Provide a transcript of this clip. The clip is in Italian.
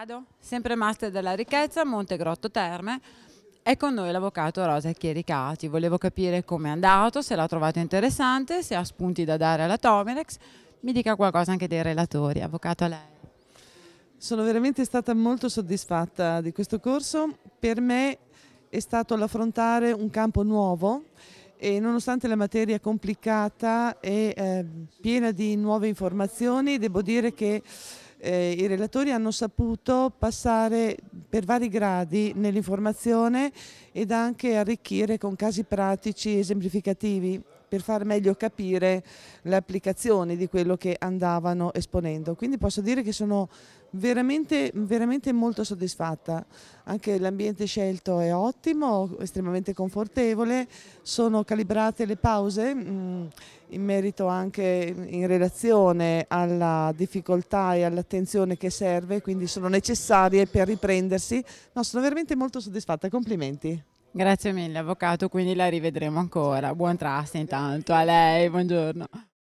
Vado, sempre master della ricchezza, Monte Grotto Terme. È con noi l'avvocato Rosa Chiericati. Volevo capire come è andato, se l'ha trovato interessante, se ha spunti da dare alla Tomerex. Mi dica qualcosa anche dei relatori. Avvocato, a lei. Sono veramente stata molto soddisfatta di questo corso. Per me è stato l'affrontare un campo nuovo e nonostante la materia complicata e eh, piena di nuove informazioni, devo dire che eh, i relatori hanno saputo passare per vari gradi nell'informazione ed anche arricchire con casi pratici esemplificativi per far meglio capire le applicazioni di quello che andavano esponendo. Quindi posso dire che sono veramente, veramente molto soddisfatta. Anche l'ambiente scelto è ottimo, estremamente confortevole, sono calibrate le pause mh, mm, in merito anche in relazione alla difficoltà e all'attenzione che serve, quindi sono necessarie per riprendersi. No, sono veramente molto soddisfatta, complimenti. Grazie mille avvocato, quindi la rivedremo ancora. Buon trust intanto a lei, buongiorno.